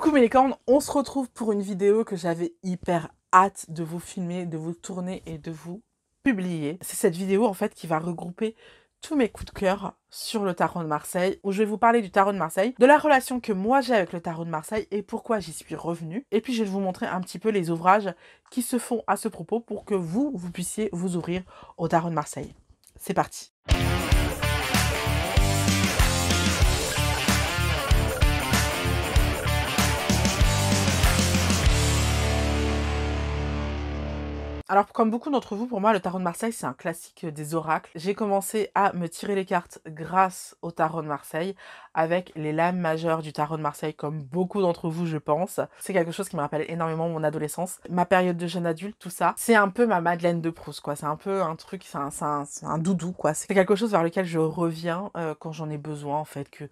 Coucou mes licornes, on se retrouve pour une vidéo que j'avais hyper hâte de vous filmer, de vous tourner et de vous publier. C'est cette vidéo en fait qui va regrouper tous mes coups de cœur sur le tarot de Marseille, où je vais vous parler du tarot de Marseille, de la relation que moi j'ai avec le tarot de Marseille et pourquoi j'y suis revenue. Et puis je vais vous montrer un petit peu les ouvrages qui se font à ce propos pour que vous, vous puissiez vous ouvrir au tarot de Marseille. C'est parti. Alors, comme beaucoup d'entre vous, pour moi, le tarot de Marseille, c'est un classique des oracles. J'ai commencé à me tirer les cartes grâce au tarot de Marseille, avec les lames majeures du tarot de Marseille, comme beaucoup d'entre vous, je pense. C'est quelque chose qui me rappelle énormément mon adolescence, ma période de jeune adulte, tout ça. C'est un peu ma Madeleine de Proust, quoi. C'est un peu un truc, c'est un, un, doudou, quoi. C'est quelque chose vers lequel je reviens euh, quand j'en ai besoin, en fait, que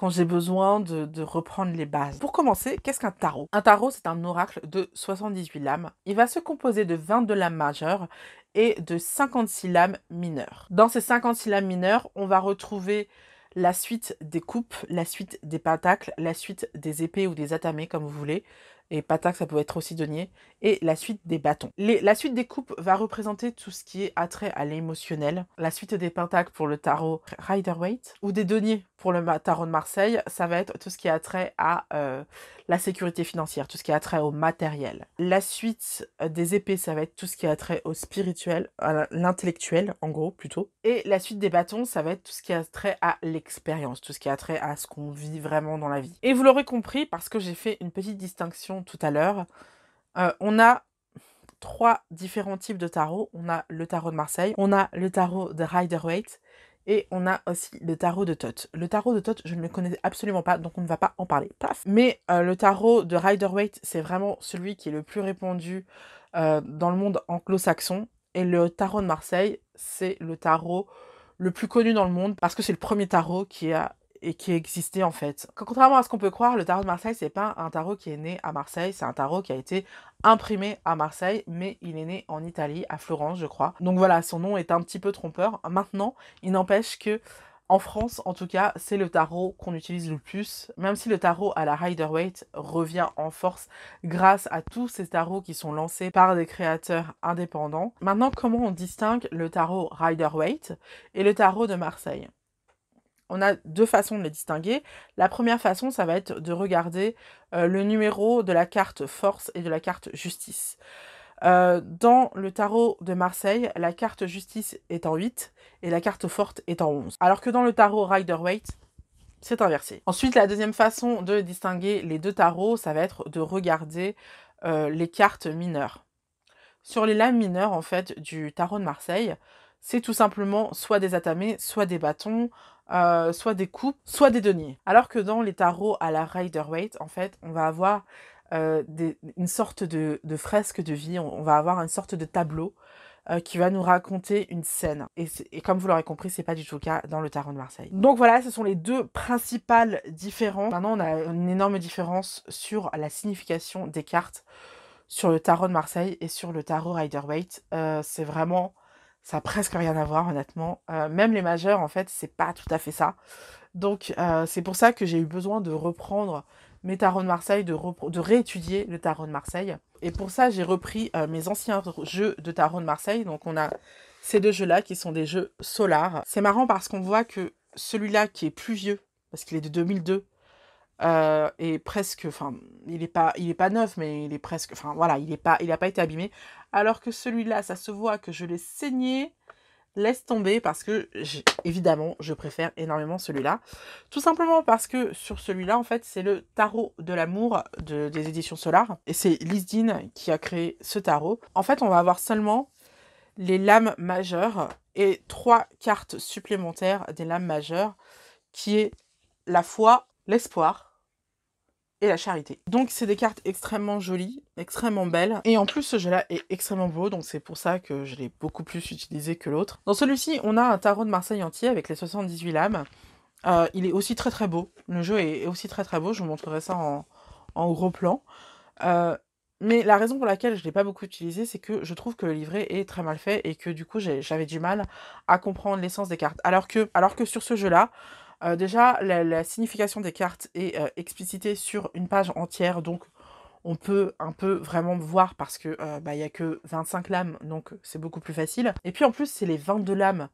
quand j'ai besoin de, reprendre les bases. Pour commencer, qu'est-ce qu'un tarot Un tarot, c'est un oracle de 78 lames. Il va se composer de 22 lames majeures et de 56 lames mineures. Dans ces 56 lames mineures, on va retrouver la suite des coupes, la suite des pentacles, la suite des épées ou des atamés, comme vous voulez, et ça peut être aussi denier, et la suite des bâtons. la suite des coupes va représenter tout ce qui est attrait à l'émotionnel. La suite des pentacles pour le tarot Rider-Waite, ou des deniers pour le tarot de Marseille, ça va être tout ce qui est attrait à euh, la sécurité financière, tout ce qui est attrait au matériel. La suite euh, des épées, ça va être tout ce qui est attrait au spirituel, à l'intellectuel, en gros, plutôt. Et la suite des bâtons, ça va être tout ce qui est attrait à l'expérience, tout ce qui est attrait à ce qu'on vit vraiment dans la vie. Et vous l'aurez compris, parce que j'ai fait une petite distinction tout à l'heure. Euh, on a trois différents types de tarot. On a le tarot de Marseille, on a le tarot de Rider-Waite et on a aussi le tarot de Tot. Le tarot de Tot, je ne le connais absolument pas, donc on ne va pas en parler. Mais euh, le tarot de Rider-Waite, c'est vraiment celui qui est le plus répandu euh, dans le monde anglo-saxon. Et le tarot de Marseille, c'est le tarot le plus connu dans le monde parce que c'est le premier tarot qui a et qui existait en fait. Contrairement à ce qu'on peut croire, le tarot de Marseille, c'est pas un tarot qui est né à Marseille, c'est un tarot qui a été imprimé à Marseille, mais il est né en Italie, à Florence, je crois. Donc voilà, son nom est un petit peu trompeur. Maintenant, il n'empêche que en France, en tout cas, c'est le tarot qu'on utilise le plus, même si le tarot à la Rider-Waite revient en force grâce à tous ces tarots qui sont lancés par des créateurs indépendants. Maintenant, comment on distingue le tarot Rider-Waite et le tarot de Marseille on a deux façons de les distinguer. La première façon, ça va être de regarder euh, le numéro de la carte force et de la carte justice. Euh, dans le tarot de Marseille, la carte justice est en 8 et la carte forte est en 11. Alors que dans le tarot Rider-Waite, c'est inversé. Ensuite, la deuxième façon de distinguer les deux tarots, ça va être de regarder euh, les cartes mineures. Sur les lames mineures, en fait, du tarot de Marseille, c'est tout simplement soit des atamés, soit des bâtons, euh, soit des coupes, soit des deniers. Alors que dans les tarots à la Rider-Waite, en fait, on va avoir euh, une sorte de, fresque de vie, on, va avoir une sorte de tableau euh, qui va nous raconter une scène. Et, comme vous l'aurez compris, c'est pas du tout le cas dans le tarot de Marseille. Donc voilà, ce sont les deux principales différences. Maintenant, on a une énorme différence sur la signification des cartes sur le tarot de Marseille et sur le tarot Rider-Waite. c'est vraiment ça n'a presque rien à voir honnêtement. Euh, même les majeurs en fait c'est pas tout à fait ça. Donc euh, c'est pour ça que j'ai eu besoin de reprendre mes tarots de Marseille, de, de réétudier le tarot de Marseille. Et pour ça j'ai repris euh, mes anciens jeux de tarot de Marseille. Donc on a ces deux jeux là qui sont des jeux solars. C'est marrant parce qu'on voit que celui-là qui est plus vieux, parce qu'il est de 2002, euh, et presque, enfin, il est pas, il est pas neuf, mais il est presque, enfin voilà, il est pas, il a pas été abîmé. Alors que celui-là, ça se voit que je l'ai saigné. Laisse tomber parce que évidemment, je préfère énormément celui-là. Tout simplement parce que sur celui-là, en fait, c'est le tarot de l'amour des éditions Solar. Et c'est Dean qui a créé ce tarot. En fait, on va avoir seulement les lames majeures et trois cartes supplémentaires des lames majeures, qui est la foi, l'espoir, et la charité. Donc c'est des cartes extrêmement jolies, extrêmement belles. Et en plus ce jeu-là est extrêmement beau, donc c'est pour ça que je l'ai beaucoup plus utilisé que l'autre. Dans celui-ci, on a un tarot de Marseille entier avec les 78 lames. Euh, il est aussi très très beau. Le jeu est aussi très très beau, je vous montrerai ça en, gros plan. Euh, mais la raison pour laquelle je ne l'ai pas beaucoup utilisé, c'est que je trouve que le livret est très mal fait et que du coup j'avais du mal à comprendre l'essence des cartes. Alors que, alors que sur ce jeu-là, euh, déjà, la, signification des cartes est euh, explicitée sur une page entière, donc on peut un peu vraiment voir parce que euh, bah, il a que 25 lames, donc c'est beaucoup plus facile. Et puis en plus, c'est les 22 lames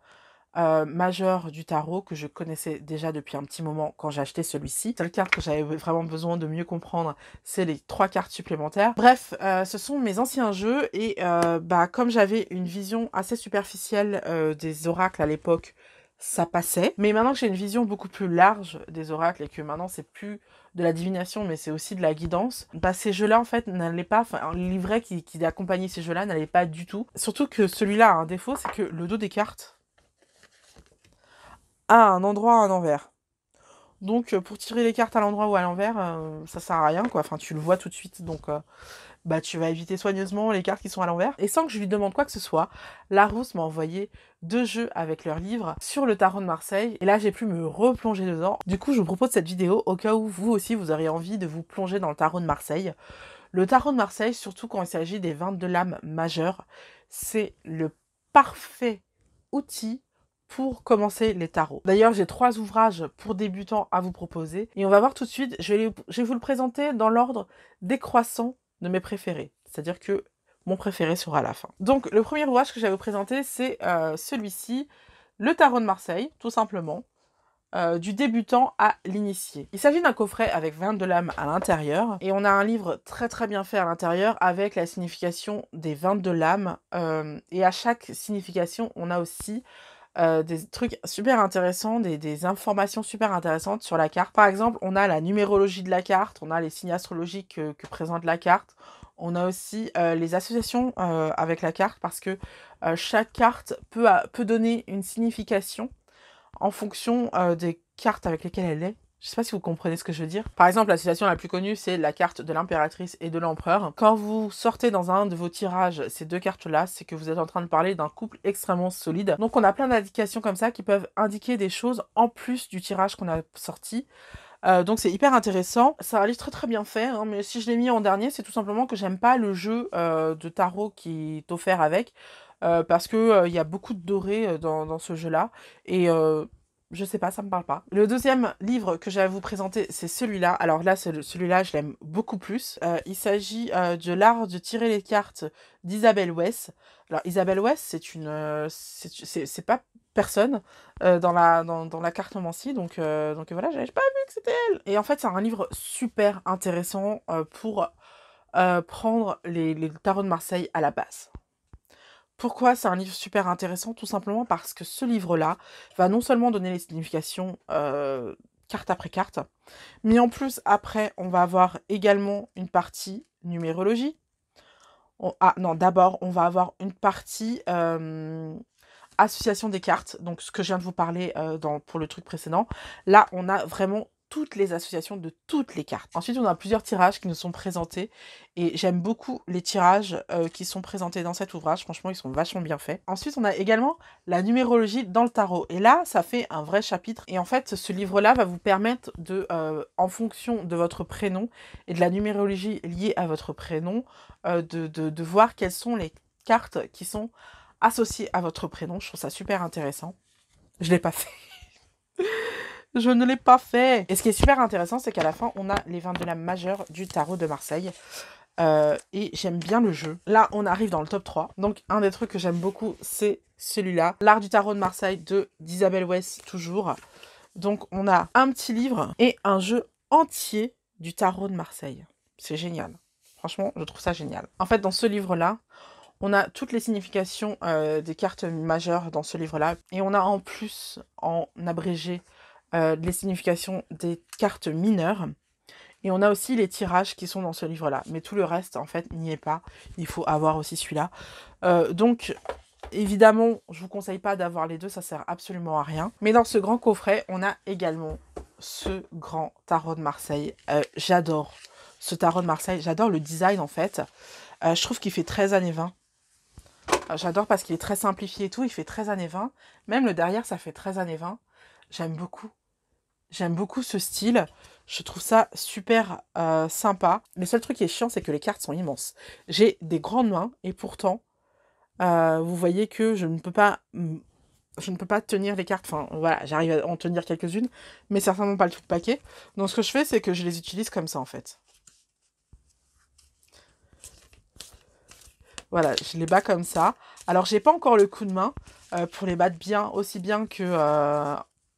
majeures du tarot que je connaissais déjà depuis un petit moment quand j'ai acheté celui-ci. La seule carte que j'avais vraiment besoin de mieux comprendre, c'est les trois cartes supplémentaires. Bref, ce sont mes anciens jeux et bah, comme j'avais une vision assez superficielle des oracles à l'époque, ça passait. Mais maintenant que j'ai une vision beaucoup plus large des oracles et que maintenant c'est plus de la divination mais c'est aussi de la guidance, bah ces jeux-là en fait n'allaient pas, enfin le livret qui, qui accompagnait ces jeux-là n'allait pas du tout. Surtout que celui-là a un défaut, c'est que le dos des cartes a un endroit à un envers. Donc euh, pour tirer les cartes à l'endroit ou à l'envers, euh, ça sert à rien quoi, enfin tu le vois tout de suite donc... Euh, bah, tu vas éviter soigneusement les cartes qui sont à l'envers. Et sans que je lui demande quoi que ce soit, Larousse m'a envoyé deux jeux avec leurs livres sur le tarot de Marseille. Et là, j'ai pu me replonger dedans. Du coup, je vous propose cette vidéo au cas où vous aussi, vous auriez envie de vous plonger dans le tarot de Marseille. Le tarot de Marseille, surtout quand il s'agit des 22 lames majeures, c'est le parfait outil pour commencer les tarots. D'ailleurs, j'ai trois ouvrages pour débutants à vous proposer et on va voir tout de suite. Je vais, je vais vous le présenter dans l'ordre décroissant de mes préférés. C'est-à-dire que mon préféré sera à la fin. Donc le premier ouvrage que j'avais vous présenter, c'est euh, celui-ci, Le Tarot de Marseille, tout simplement, euh, du débutant à l'initié. Il s'agit d'un coffret avec 22 lames à l'intérieur, et on a un livre très très bien fait à l'intérieur avec la signification des 22 lames, euh, et à chaque signification, on a aussi euh, des trucs super intéressants, des, informations super intéressantes sur la carte. Par exemple, on a la numérologie de la carte, on a les signes astrologiques que, présente la carte, on a aussi euh, les associations euh, avec la carte parce que chaque carte peut, peut donner une signification en fonction des cartes avec lesquelles elle est. Je sais pas si vous comprenez ce que je veux dire. Par exemple, la situation la plus connue, c'est la carte de l'impératrice et de l'empereur. Quand vous sortez dans un de vos tirages ces deux cartes-là, c'est que vous êtes en train de parler d'un couple extrêmement solide. Donc on a plein d'indications comme ça qui peuvent indiquer des choses en plus du tirage qu'on a sorti. Euh, donc c'est hyper intéressant. Ça arrive très très bien fait, hein, mais si je l'ai mis en dernier, c'est tout simplement que j'aime pas le jeu euh, de tarot qui est offert avec, euh, parce qu'il y a beaucoup de doré dans, dans ce jeu-là, et je sais pas, ça me parle pas. Le deuxième livre que j'ai à vous présenter, c'est celui-là. Alors là, celui-là, je l'aime beaucoup plus. Euh, il s'agit euh, de l'art de tirer les cartes d'Isabelle West. Alors Isabelle West, c'est une, euh, c'est pas personne dans la dans, dans la cartomancie, donc donc voilà, j'avais pas vu que c'était elle. Et en fait, c'est un livre super intéressant pour prendre les, les tarots de Marseille à la base. Pourquoi c'est un livre super intéressant Tout simplement parce que ce livre-là va non seulement donner les significations euh, carte après carte, mais en plus après on va avoir également une partie numérologie. ah non, d'abord on va avoir une partie euh, association des cartes, donc ce que je viens de vous parler euh, pour le truc précédent. Là on a vraiment toutes les associations de toutes les cartes. Ensuite, on a plusieurs tirages qui nous sont présentés et j'aime beaucoup les tirages euh, qui sont présentés dans cet ouvrage. Franchement, ils sont vachement bien faits. Ensuite, on a également la numérologie dans le tarot et là, ça fait un vrai chapitre. Et en fait, ce livre-là va vous permettre de, euh, en fonction de votre prénom et de la numérologie liée à votre prénom, euh, de, voir quelles sont les cartes qui sont associées à votre prénom. Je trouve ça super intéressant. Je l'ai pas fait. Je ne l'ai pas fait. Et ce qui est super intéressant, c'est qu'à la fin, on a les 22 lames majeures du tarot de Marseille. Euh, et j'aime bien le jeu. Là, on arrive dans le top 3. Donc, un des trucs que j'aime beaucoup, c'est celui-là. L'art du tarot de Marseille de d'Isabelle West, toujours. Donc, on a un petit livre et un jeu entier du tarot de Marseille. C'est génial. Franchement, je trouve ça génial. En fait, dans ce livre-là, on a toutes les significations euh, des cartes majeures dans ce livre-là. Et on a en plus, en abrégé, euh, les significations des cartes mineures. Et on a aussi les tirages qui sont dans ce livre-là. Mais tout le reste, en fait, n'y est pas. Il faut avoir aussi celui-là. Euh, donc, évidemment, je ne vous conseille pas d'avoir les deux, ça sert absolument à rien. Mais dans ce grand coffret, on a également ce grand tarot de Marseille. Euh, j'adore ce tarot de Marseille. J'adore le design, en fait. je trouve qu'il fait 13 années 20. J'adore parce qu'il est très simplifié et tout. Il fait 13 années 20. Même le derrière, ça fait 13 années 20. J'aime beaucoup. J'aime beaucoup ce style. Je trouve ça super euh, sympa. Le seul truc qui est chiant, c'est que les cartes sont immenses. J'ai des grandes mains et pourtant, euh, vous voyez que je ne peux pas, je ne peux pas tenir les cartes. Enfin, voilà, j'arrive à en tenir quelques-unes, mais certainement pas le tout paquet. Donc, ce que je fais, c'est que je les utilise comme ça, en fait. Voilà, je les bats comme ça. Alors, j'ai pas encore le coup de main euh, pour les battre bien, aussi bien que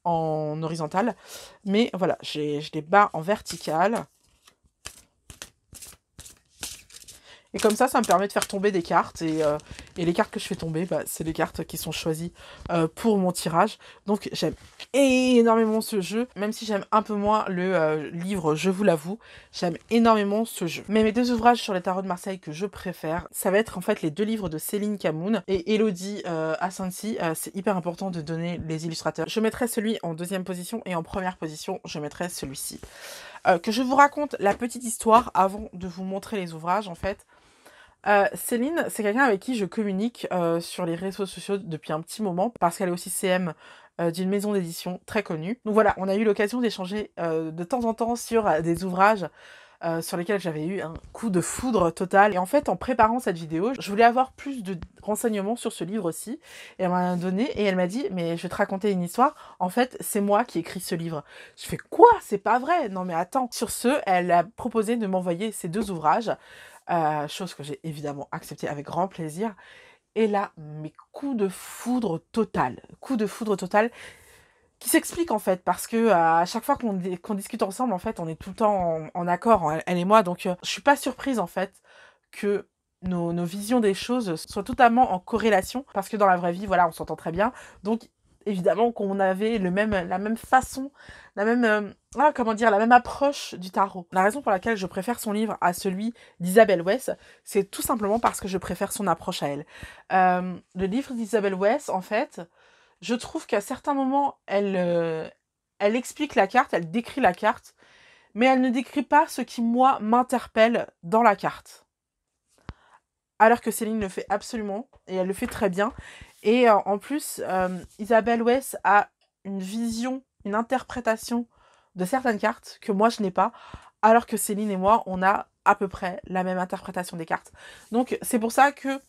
en horizontal. Mais voilà, je les bats en vertical. Et comme ça, ça me permet de faire tomber des cartes. Et, euh, les cartes que je fais tomber, bah, c'est les cartes qui sont choisies euh, pour mon tirage. Donc j'aime énormément ce jeu, même si j'aime un peu moins le euh, livre, je vous l'avoue. J'aime énormément ce jeu. Mais mes deux ouvrages sur les tarots de Marseille que je préfère, ça va être en fait les deux livres de Céline Camoun et Elodie Assanti. c'est hyper important de donner les illustrateurs. Je mettrai celui en deuxième position et en première position, je mettrai celui-ci. que je vous raconte la petite histoire avant de vous montrer les ouvrages en fait. Euh, Céline, c'est quelqu'un avec qui je communique euh, sur les réseaux sociaux depuis un petit moment parce qu'elle est aussi CM euh, d'une maison d'édition très connue. Donc voilà, on a eu l'occasion d'échanger de temps en temps sur des ouvrages sur lesquels j'avais eu un coup de foudre total. Et en fait, en préparant cette vidéo, je voulais avoir plus de renseignements sur ce livre aussi. Et elle m'a donné et elle m'a dit, mais je vais te raconter une histoire. En fait, c'est moi qui écris ce livre. Je fais quoi C'est pas vrai Non mais attends. Sur ce, elle a proposé de m'envoyer ces deux ouvrages euh, chose que j'ai évidemment acceptée avec grand plaisir. Et là, mes coups de foudre total, coup de foudre total qui s'explique en fait parce que euh, à chaque fois qu'on discute ensemble en fait on est tout le temps en, accord elle et moi donc je euh, je suis pas surprise en fait que nos, nos, visions des choses soient totalement en corrélation parce que dans la vraie vie voilà on s'entend très bien donc évidemment qu'on avait le même, la même façon, la même, euh, ah, comment dire, la même approche du tarot. La raison pour laquelle je préfère son livre à celui d'Isabelle West, c'est tout simplement parce que je préfère son approche à elle. Euh, le livre d'Isabelle West, en fait, je trouve qu'à certains moments, elle, euh, elle explique la carte, elle décrit la carte, mais elle ne décrit pas ce qui, moi, m'interpelle dans la carte alors que Céline le fait absolument et elle le fait très bien. Et euh, en plus, euh, Isabelle West a une vision, une interprétation de certaines cartes que moi je n'ai pas, alors que Céline et moi, on a à peu près la même interprétation des cartes. Donc c'est pour ça que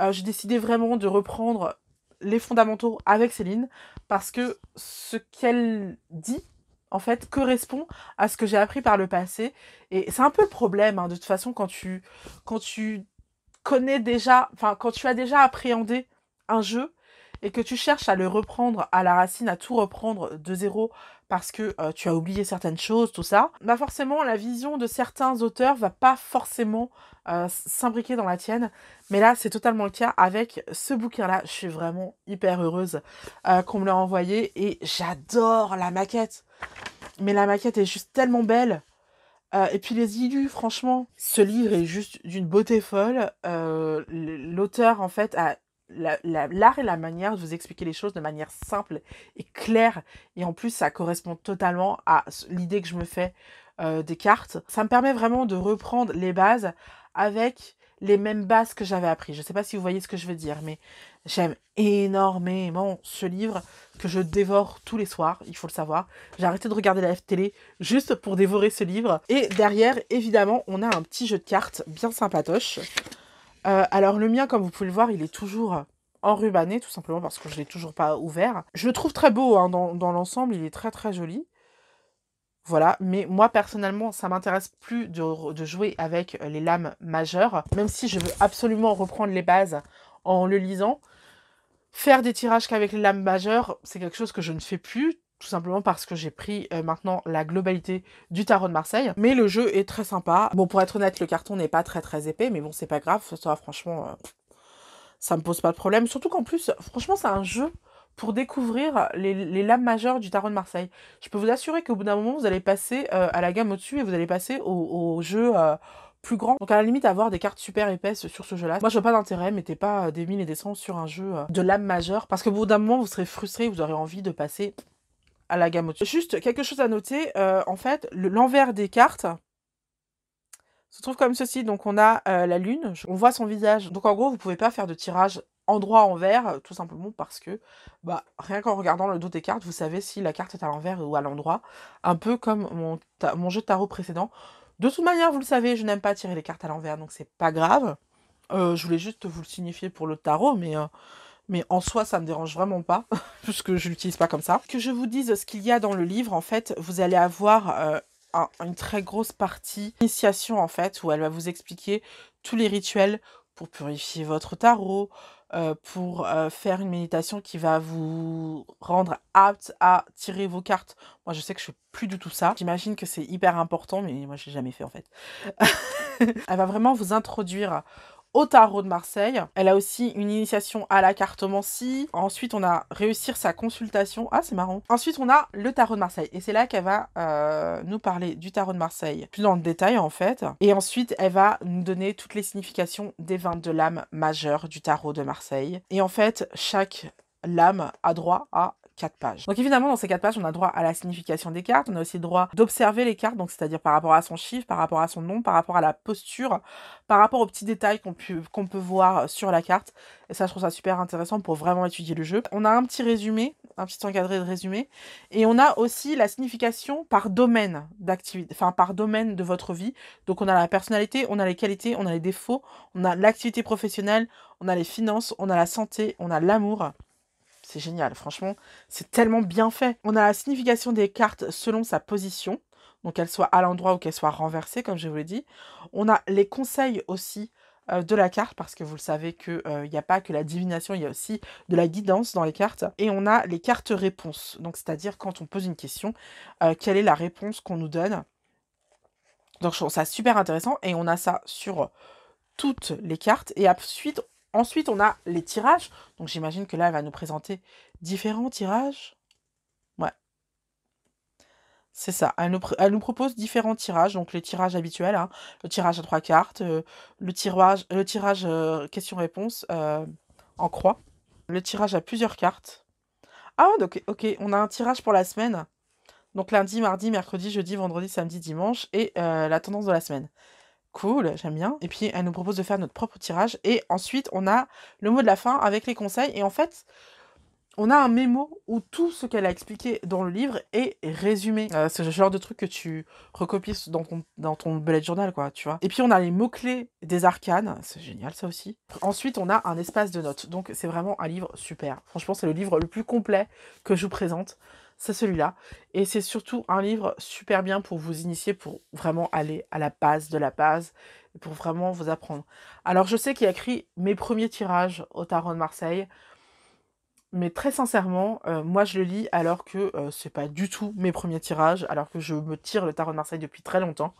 euh, j'ai décidé vraiment de reprendre les fondamentaux avec Céline, parce que ce qu'elle dit, en fait, correspond à ce que j'ai appris par le passé. Et c'est un peu le problème, hein, de toute façon, quand tu, quand tu connais déjà, enfin, quand tu as déjà appréhendé un jeu et que tu cherches à le reprendre à la racine, à tout reprendre de zéro parce que euh, tu as oublié certaines choses, tout ça, bah forcément la vision de certains auteurs va pas forcément euh, s'imbriquer dans la tienne. Mais là, c'est totalement le cas avec ce bouquin-là. Je suis vraiment hyper heureuse euh, qu'on me l'a envoyé et j'adore la maquette. Mais la maquette est juste tellement belle. et puis les illus, franchement, ce livre est juste d'une beauté folle. L'auteur, en fait, a l'art et la manière de vous expliquer les choses de manière simple et claire. Et en plus, ça correspond totalement à l'idée que je me fais euh, des cartes. Ça me permet vraiment de reprendre les bases avec les mêmes bases que j'avais apprises. Je ne sais pas si vous voyez ce que je veux dire, mais j'aime énormément ce livre que je dévore tous les soirs, il faut le savoir. J'ai arrêté de regarder la télé juste pour dévorer ce livre. Et derrière, évidemment, on a un petit jeu de cartes bien sympatoche. Euh, alors le mien, comme vous pouvez le voir, il est toujours enrubanné, tout simplement parce que je ne l'ai toujours pas ouvert. Je le trouve très beau hein, dans, l'ensemble, il est très très joli. Voilà, mais moi personnellement, ça m'intéresse plus de, de, jouer avec euh, les lames majeures, même si je veux absolument reprendre les bases en le lisant. Faire des tirages qu'avec les lames majeures, c'est quelque chose que je ne fais plus, tout simplement parce que j'ai pris euh, maintenant la globalité du tarot de Marseille. Mais le jeu est très sympa. Bon, pour être honnête, le carton n'est pas très très épais, mais bon, c'est pas grave. Ça, franchement, euh, ça me pose pas de problème. Surtout qu'en plus, franchement, c'est un jeu pour découvrir les, lames majeures du tarot de Marseille. Je peux vous assurer qu'au bout d'un moment, vous allez passer euh, à la gamme au-dessus et vous allez passer au, jeu plus grand. Donc à la limite avoir des cartes super épaisses sur ce jeu-là. Moi je n'ai pas d'intérêt, mettez pas des mille et des cents sur un jeu de lames majeures. parce que bout d'un moment vous serez frustré, vous aurez envie de passer la gamme Juste quelque chose à noter, euh, en fait, l'envers des cartes se trouve comme ceci. Donc on a euh, la lune, on voit son visage. Donc en gros, vous pouvez pas faire de tirage endroit envers, euh, tout simplement parce que bah, rien qu'en regardant le dos des cartes, vous savez si la carte est à l'envers ou à l'endroit. Un peu comme mon, jeu de tarot précédent. De toute manière, vous le savez, je n'aime pas tirer les cartes à l'envers, donc c'est pas grave. je voulais juste vous le signifier pour le tarot, mais mais en soi ça me dérange vraiment pas puisque je l'utilise pas comme ça. Que je vous dise ce qu'il y a dans le livre en fait, vous allez avoir euh, une très grosse partie initiation en fait où elle va vous expliquer tous les rituels pour purifier votre tarot, euh, pour euh, faire une méditation qui va vous rendre apte à tirer vos cartes. Moi, je sais que je fais plus du tout ça. J'imagine que c'est hyper important, mais moi, j'ai jamais fait en fait. Elle va vraiment vous introduire au tarot de Marseille. Elle a aussi une initiation à la cartomancie. Ensuite, on a réussir sa consultation. Ah, c'est marrant. Ensuite, on a le tarot de Marseille. Et c'est là qu'elle va euh, nous parler du tarot de Marseille, plus dans le détail en fait. Et ensuite, elle va nous donner toutes les significations des 22 lames majeures du tarot de Marseille. Et en fait, chaque lame a droit à pages. Donc évidemment, dans ces quatre pages, on a droit à la signification des cartes, on a aussi le droit d'observer les cartes, donc c'est-à-dire par rapport à son chiffre, par rapport à son nom, par rapport à la posture, par rapport aux petits détails qu'on peut, peut voir sur la carte. Et ça, je trouve ça super intéressant pour vraiment étudier le jeu. On a un petit résumé, un petit encadré de résumé, et on a aussi la signification par domaine d'activité, enfin par domaine de votre vie. Donc on a la personnalité, on a les qualités, on a les défauts, on a l'activité professionnelle, on a les finances, on a la santé, on a l'amour. C'est génial, franchement, c'est tellement bien fait. On a la signification des cartes selon sa position, donc qu'elle soit à l'endroit ou qu'elle soit renversée, comme je vous l'ai dit. On a les conseils aussi euh, de la carte, parce que vous le savez qu'il euh, n'y a pas que la divination, il y a aussi de la guidance dans les cartes. Et on a les cartes réponses, donc c'est-à-dire quand on pose une question, euh, quelle est la réponse qu'on nous donne. Donc je trouve ça super intéressant et on a ça sur toutes les cartes. Et ensuite, Ensuite, on a les tirages. Donc j'imagine que là, elle va nous présenter différents tirages. Ouais. C'est ça. Elle nous, propose différents tirages. Donc les tirages habituels. Hein. Le tirage à trois cartes. Euh, le tirage, le tirage euh, question-réponse euh, en croix. Le tirage à plusieurs cartes. Ah, donc, ok, on a un tirage pour la semaine. Donc lundi, mardi, mercredi, jeudi, vendredi, samedi, dimanche et la tendance de la semaine. Cool, j'aime bien. Et puis, elle nous propose de faire notre propre tirage. Et ensuite, on a le mot de la fin avec les conseils. Et en fait, on a un mémo où tout ce qu'elle a expliqué dans le livre est résumé. Euh, c'est le genre de truc que tu recopies dans ton, dans ton bullet journal, quoi, tu vois. Et puis on a les mots-clés des arcanes, c'est génial ça aussi. Ensuite, on a un espace de notes, donc c'est vraiment un livre super. Franchement, c'est le livre le plus complet que je vous présente c'est celui-là. Et c'est surtout un livre super bien pour vous initier, pour vraiment aller à la base de la base, pour vraiment vous apprendre. Alors je sais qu'il a écrit mes premiers tirages au Tarot de Marseille, mais très sincèrement, euh, moi je le lis alors que ce euh, c'est pas du tout mes premiers tirages, alors que je me tire le Tarot de Marseille depuis très longtemps.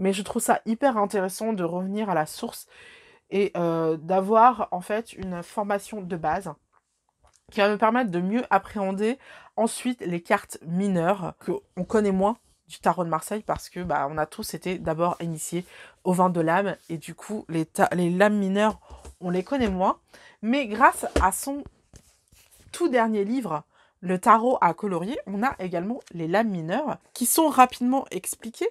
Mais je trouve ça hyper intéressant de revenir à la source et euh, d'avoir en fait une formation de base qui va me permettre de mieux appréhender Ensuite, les cartes mineures, qu'on connaît moins du tarot de Marseille parce que bah, on a tous été d'abord initiés au vin de l'âme et du coup les, les lames mineures on les connaît moins mais grâce à son tout dernier livre le tarot à colorier on a également les lames mineures qui sont rapidement expliquées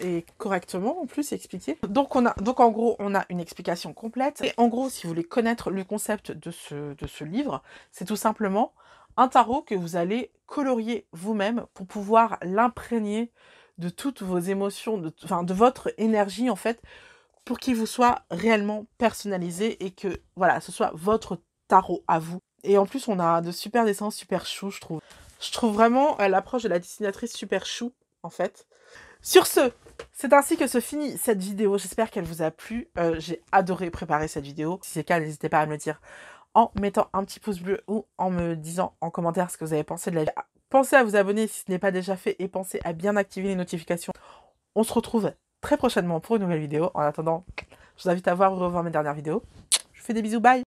et correctement en plus expliquées. Donc on a donc en gros on a une explication complète et en gros si vous voulez connaître le concept de ce, de ce livre c'est tout simplement un tarot que vous allez colorier vous-même pour pouvoir l'imprégner de toutes vos émotions, de, enfin, de votre énergie en fait, pour qu'il vous soit réellement personnalisé et que voilà, ce soit votre tarot à vous. Et en plus, on a de super dessins super chou, je trouve. Je trouve vraiment euh, l'approche de la dessinatrice super chou en fait. Sur ce, c'est ainsi que se finit cette vidéo. J'espère qu'elle vous a plu. Euh, j'ai adoré préparer cette vidéo. Si c'est le cas, n'hésitez pas à me le dire en mettant un petit pouce bleu ou en me disant en commentaire ce que vous avez pensé de la vidéo. Pensez à vous abonner si ce n'est pas déjà fait et pensez à bien activer les notifications. On se retrouve très prochainement pour une nouvelle vidéo. En attendant, je vous invite à voir ou revoir mes dernières vidéos. Je vous fais des bisous, bye